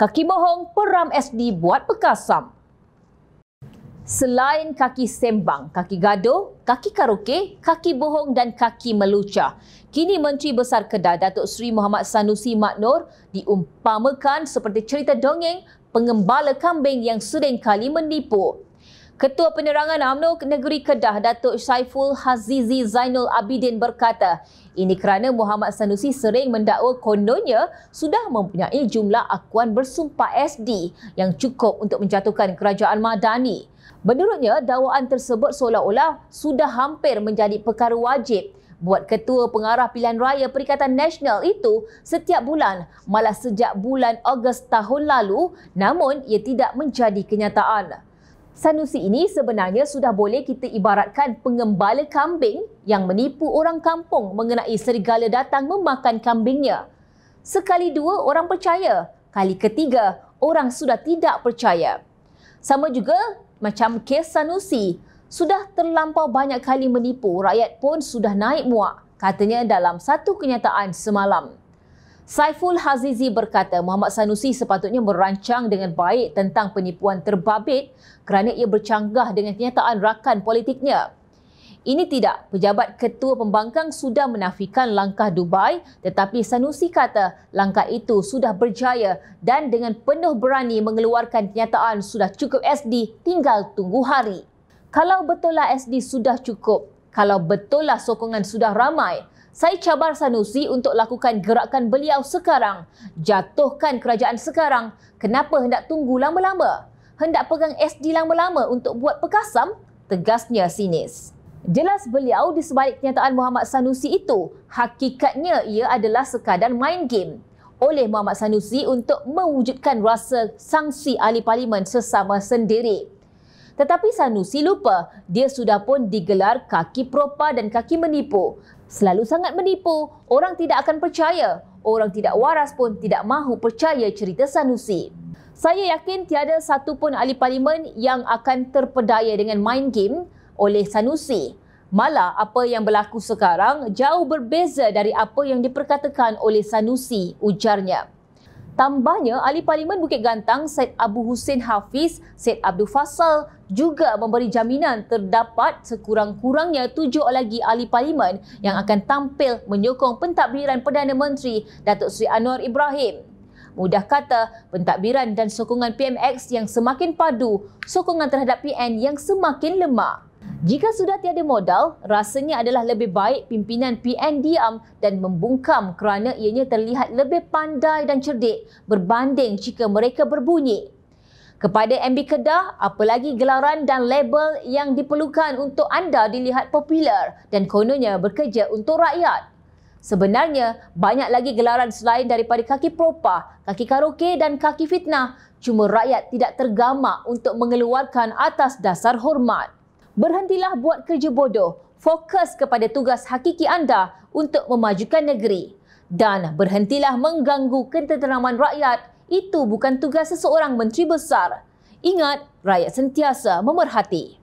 kaki bohong peram SD buat pekasam. Selain kaki sembang, kaki gaduh, kaki karaoke, kaki bohong dan kaki melucah. Kini Menteri Besar Kedah Datuk Seri Muhammad Sanusi Maknur diumpamakan seperti cerita dongeng pengembala kambing yang sering kali menipu. Ketua Penerangan UMNO Negeri Kedah Datuk Syaiful Hazizi Zainul Abidin berkata, ini kerana Muhammad Sanusi sering mendakwa kononnya sudah mempunyai jumlah akuan bersumpah SD yang cukup untuk menjatuhkan kerajaan Madani. Menurutnya, dakwaan tersebut seolah-olah sudah hampir menjadi perkara wajib buat Ketua Pengarah Pilihan Raya Perikatan Nasional itu setiap bulan malah sejak bulan Ogos tahun lalu namun ia tidak menjadi kenyataan. Sanusi ini sebenarnya sudah boleh kita ibaratkan pengembala kambing yang menipu orang kampung mengenai serigala datang memakan kambingnya. Sekali dua orang percaya, kali ketiga orang sudah tidak percaya. Sama juga macam kes Sanusi, sudah terlampau banyak kali menipu, rakyat pun sudah naik muak katanya dalam satu kenyataan semalam. Saiful Hazizi berkata Muhammad Sanusi sepatutnya merancang dengan baik tentang penipuan terbabit kerana ia bercanggah dengan kenyataan rakan politiknya. Ini tidak, pejabat ketua pembangkang sudah menafikan langkah Dubai tetapi Sanusi kata langkah itu sudah berjaya dan dengan penuh berani mengeluarkan kenyataan sudah cukup SD tinggal tunggu hari. Kalau betullah SD sudah cukup, kalau betul lah sokongan sudah ramai, saya cabar Sanusi untuk lakukan gerakan beliau sekarang. Jatuhkan kerajaan sekarang. Kenapa hendak tunggu lama-lama? Hendak pegang SD lama-lama untuk buat pekasam? Tegasnya sinis. Jelas beliau di sebalik kenyataan Muhammad Sanusi itu, hakikatnya ia adalah sekadar main game oleh Muhammad Sanusi untuk mewujudkan rasa sanksi ahli parlimen sesama sendiri. Tetapi Sanusi lupa dia sudah pun digelar kaki propa dan kaki menipu. Selalu sangat menipu, orang tidak akan percaya. Orang tidak waras pun tidak mahu percaya cerita Sanusi. Saya yakin tiada satu pun ahli parlimen yang akan terpedaya dengan main game oleh Sanusi. Malah apa yang berlaku sekarang jauh berbeza dari apa yang diperkatakan oleh Sanusi ujarnya. Tambahnya, Ahli Parlimen Bukit Gantang Syed Abu Hussein Hafiz Syed Abdul Fasal juga memberi jaminan terdapat sekurang-kurangnya tujuh lagi Ahli Parlimen yang akan tampil menyokong pentadbiran Perdana Menteri Datuk Seri Anwar Ibrahim. Mudah kata, pentadbiran dan sokongan PMX yang semakin padu, sokongan terhadap PN yang semakin lemah. Jika sudah tiada modal, rasanya adalah lebih baik pimpinan PN diam dan membungkam kerana ianya terlihat lebih pandai dan cerdik berbanding jika mereka berbunyi. Kepada MB Kedah, apalagi gelaran dan label yang diperlukan untuk anda dilihat popular dan kononnya bekerja untuk rakyat. Sebenarnya, banyak lagi gelaran selain daripada kaki propa, kaki karaoke dan kaki fitnah. Cuma rakyat tidak tergamak untuk mengeluarkan atas dasar hormat. Berhentilah buat kerja bodoh. Fokus kepada tugas hakiki anda untuk memajukan negeri. Dan berhentilah mengganggu ketenteraman rakyat. Itu bukan tugas seseorang menteri besar. Ingat, rakyat sentiasa memerhati.